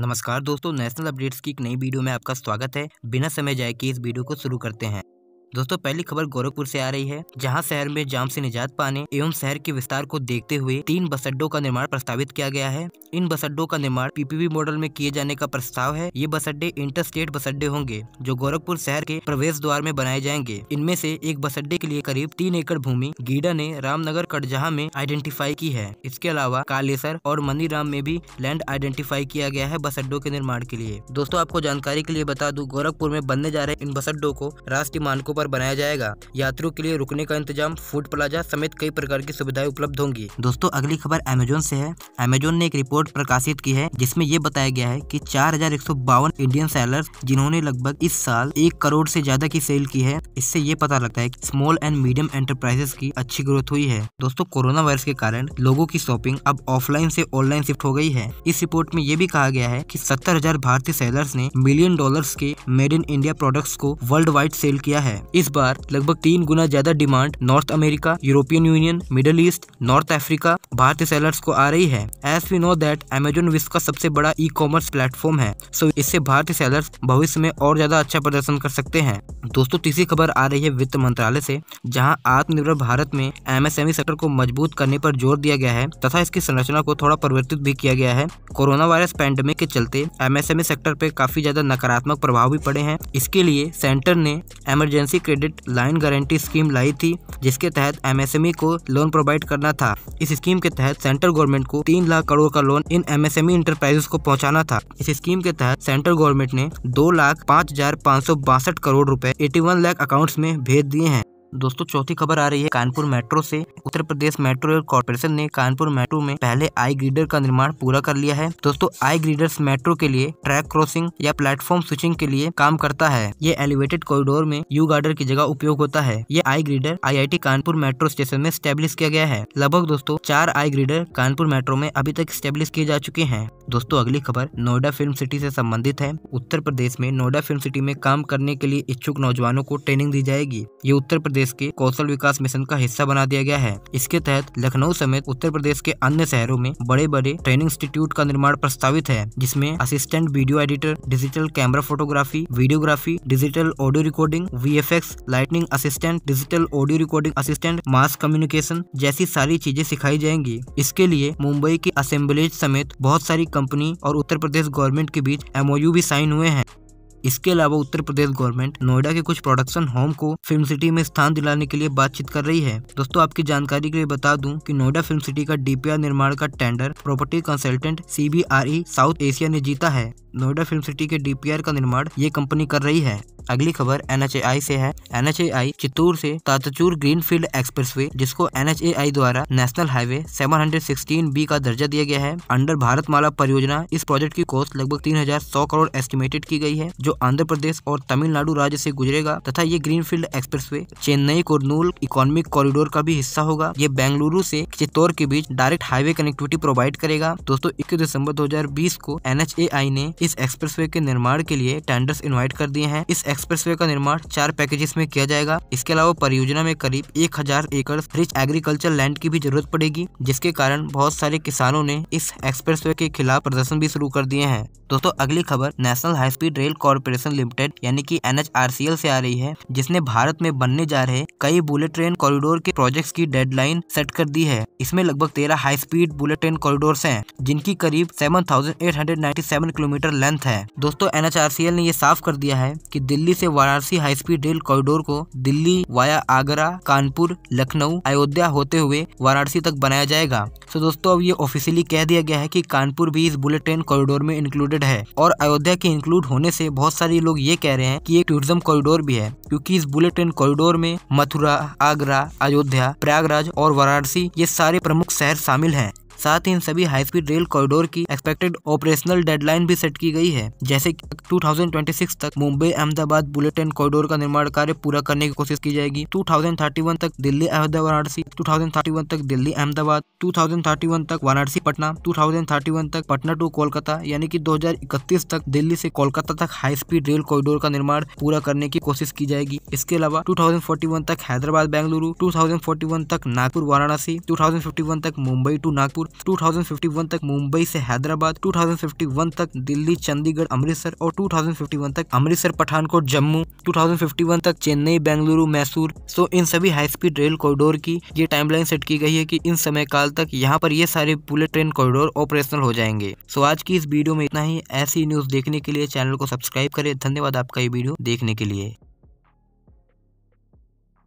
नमस्कार दोस्तों national updates की एक नई वीडियो में आपका स्वागत है बिना समय जाए कि इस वीडियो को शुरू करते हैं दोस्तों पहली खबर गोरखपुर से आ रही है जहां शहर में जाम से निजात पाने एवं शहर के विस्तार को देखते हुए तीन बस अड्डों का निर्माण प्रस्तावित किया गया है इन बस अड्डों का निर्माण पीपीवी मॉडल में किए जाने का प्रस्ताव है ये बस अड्डे इंटर स्टेट बस अड्डे होंगे जो गोरखपुर शहर के प्रवेश द्वार में बनाए जाएंगे इनमें से एक बस अड्डे के लिए करीब तीन एकड़ भूमि गीडा ने रामनगर कटजहा में आइडेंटिफाई की है इसके अलावा कालेसर और मनी में भी लैंड आइडेंटिफाई किया गया है बस अड्डों के निर्माण के लिए दोस्तों आपको जानकारी के लिए बता दू गोरखपुर में बनने जा रहे इन बस अड्डों को राष्ट्रीय मानकों आरोप पर बनाया जाएगा यात्रियों के लिए रुकने का इंतजाम फूड प्लाजा समेत कई प्रकार की सुविधाएं उपलब्ध होंगी दोस्तों अगली खबर अमेजोन से है अमेजोन ने एक रिपोर्ट प्रकाशित की है जिसमे ये बताया गया है की चार इंडियन सेलर जिन्होंने लगभग इस साल एक करोड़ ऐसी ज्यादा की सेल की है इससे ये पता लगता है की स्मॉल एंड मीडियम एंटरप्राइजेस की अच्छी ग्रोथ हुई है दोस्तों कोरोना वायरस के कारण लोगों की शॉपिंग अब ऑफलाइन से ऑनलाइन शिफ्ट हो गई है इस रिपोर्ट में ये भी कहा गया है कि सत्तर भारतीय सेलर्स ने मिलियन डॉलर्स के मेड इन इंडिया प्रोडक्ट्स को वर्ल्ड वाइड सेल किया है इस बार लगभग तीन गुना ज्यादा demand North America European Union Middle East North Africa भारतीय सेलर्स को आ रही है as we know that Amazon विश्व का सबसे बड़ा ई कॉमर्स प्लेटफॉर्म है सो इससे भारतीय सेलर्स भविष्य में और ज्यादा अच्छा प्रदर्शन कर सकते हैं दोस्तों तीसरी खबर आ रही है वित्त मंत्रालय से जहां आत्मनिर्भर भारत में एमएसएमई सेक्टर e को मजबूत करने पर जोर दिया गया है तथा इसकी संरचना को थोड़ा परिवर्तित भी किया गया है कोरोना वायरस पैंडेमिक के चलते एमएसएमई सेक्टर e पे काफी ज्यादा नकारात्मक प्रभाव भी पड़े हैं इसके लिए सेंटर ने इमरजेंसी कृषि क्रेडिट लाइन गारंटी स्कीम लाई थी जिसके तहत एमएसएमई को लोन प्रोवाइड करना था इस स्कीम के तहत सेंट्रल गवर्नमेंट को तीन लाख करोड़ का लोन इन एमएसएमई इंटरप्राइजेस को पहुंचाना था इस स्कीम के तहत सेंट्रल गवर्नमेंट ने दो लाख पाँच हजार पाँच सौ बासठ करोड़ रूपए एटी वन लाख अकाउंट में भेज दिए हैं दोस्तों चौथी खबर आ रही है कानपुर मेट्रो से Uttar Pradesh metro rail corporation ने कानपुर मेट्रो में पहले आई ग्रीडर का निर्माण पूरा कर लिया है दोस्तों आई ग्रीडर्स मेट्रो के लिए ट्रैक क्रॉसिंग या प्लेटफॉर्म स्विचिंग के लिए काम करता है ये एलिवेटेड कॉरिडोर में यू गार्डर की जगह उपयोग होता है ये I girder I Kanpur metro station में स्टेब्लिश किया गया है लगभग दोस्तों चार आई ग्रीडर कानपुर मेट्रो में अभी तक स्टेब्लिश किए जा चुके हैं दोस्तों अगली खबर नोएडा फिल्म सिटी से संबंधित है उत्तर प्रदेश में नोएडा फिल्म सिटी में काम करने के लिए इच्छुक नौजवानों को ट्रेनिंग दी जाएगी ये उत्तर प्रदेश प्रदेश के कौशल विकास मिशन का हिस्सा बना दिया गया है इसके तहत लखनऊ समेत उत्तर प्रदेश के अन्य शहरों में बड़े बड़े ट्रेनिंग इंस्टीट्यूट का निर्माण प्रस्तावित है जिसमें assistant video editor digital camera photography videography digital audio recording वी lightning assistant digital audio recording assistant mass communication जैसी सारी चीजें सिखाई जाएंगी इसके लिए मुंबई की असेंबलेज समेत बहुत सारी कंपनी और उत्तर प्रदेश गवर्नमेंट के बीच एमओयू भी साइन हुए हैं इसके अलावा उत्तर प्रदेश गवर्नमेंट नोएडा के कुछ प्रोडक्शन होम को फिल्म सिटी में स्थान दिलाने के लिए बातचीत कर रही है दोस्तों आपकी जानकारी के लिए बता दूं कि नोएडा फिल्म सिटी का डीपीआर निर्माण का tender property consultant C South Asia ने जीता है नोएडा फिल्म सिटी के डीपीआर का निर्माण ये कंपनी कर रही है अगली खबर एन से है एनएचएआई चित्तूर से तातचूर एक्सप्रेस वे जिसको आई द्वारा नेशनल हाईवे 716 बी का दर्जा दिया गया है अंडर भारत माला परियोजना इस प्रोजेक्ट की कॉस्ट लगभग 3100 करोड़ एस्टिमेटेड की गई है जो आंध्र प्रदेश और तमिलनाडु राज्य से गुजरेगा तथा ये green expressway Chennai Kurnool economic corridor का भी हिस्सा होगा ये बेंगलुरु से चित्तौर के बीच डायरेक्ट हाईवे कनेक्टिविटी प्रोवाइड करेगा दोस्तों इक्कीस दिसंबर दो को आई ने इस वे के निर्माण के लिए टेंडर्स इन्वाइट कर दिए हैं इस एक्सप्रेसवे का निर्माण चार पैकेजेस में किया जाएगा इसके अलावा परियोजना में करीब एक हजार एकड़ रिच एग्रीकल्चर लैंड की भी जरूरत पड़ेगी जिसके कारण बहुत सारे किसानों ने इस वे के खिलाफ प्रदर्शन भी शुरू कर दिए हैं दोस्तों अगली खबर national high speed rail corporation limited यानी कि एल से आ रही है जिसने भारत में बनने जा रहे कई बुलेट ट्रेन कॉरिडोर के प्रोजेक्ट्स की डेडलाइन सेट कर दी है इसमें लगभग तेरह high speed bullet train corridor हैं जिनकी करीब सेवन किलोमीटर लेंथ है दोस्तों एनएचआरसीएल ने ये साफ कर दिया है की दिल्ली दिल्ली से Varanasi high speed rail corridor को दिल्ली वाया आगरा कानपुर लखनऊ अयोध्या होते हुए वाराणसी तक बनाया जाएगा तो दोस्तों अब ये ऑफिशियली कह दिया गया है कि कानपुर भी इस बुलेट ट्रेन कॉरिडोर में इंक्लूडेड है और अयोध्या के इंक्लूड होने से बहुत सारे लोग ये कह रहे हैं कि ये टूरिज्म कॉरिडोर भी है क्योंकि इस बुलेट ट्रेन कॉरिडोर में मथुरा आगरा अयोध्या प्रयागराज और वाराणसी ये सारे प्रमुख शहर शामिल हैं साथ ही इन सभी हाई स्पीड रेल कॉरिडोर की एक्सपेक्टेड ऑपरेशनल डेडलाइन भी सेट की गई है जैसे कि 2026 तक Mumbai Ahmedabad bullet train corridor का निर्माण कार्य पूरा करने की कोशिश की जाएगी 2031 तक दिल्ली अहमदाबाद वाराणसी 2031 तक दिल्ली अहमदाबाद 2031 तक वाराणसी पटना 2031 तक पटना टू कोलकाता यानी कि 2031 तक दिल्ली से कोलकाता तक हाई स्पीड रेल कॉरिडोर का निर्माण पूरा करने की कोशिश की जाएगी इसके अलावा 2041 तक हैदराबाद बेंगलुरु 2041 तक नागपुर वाराणसी 2051 तक मुंबई टू नागपुर जयपुर 2051 तक मुंबई से हैदराबाद 2051 तक दिल्ली चंडीगढ़ अमृतसर और 2051 तक अमृतसर पठानकोट जम्मू 2051 तक चेन्नई बेंगलुरु मैसूर सो इन सभी हाई स्पीड रेल कॉरिडोर की ये टाइमलाइन सेट की गई है कि इन समय काल तक यहाँ पर ये सारे बुलेट ट्रेन कॉरिडोर ऑपरेशनल हो जाएंगे सो आज की इस वीडियो में इतना ही ऐसी न्यूज देखने के लिए चैनल को सब्सक्राइब करें धन्यवाद आपका ये वीडियो देखने के लिए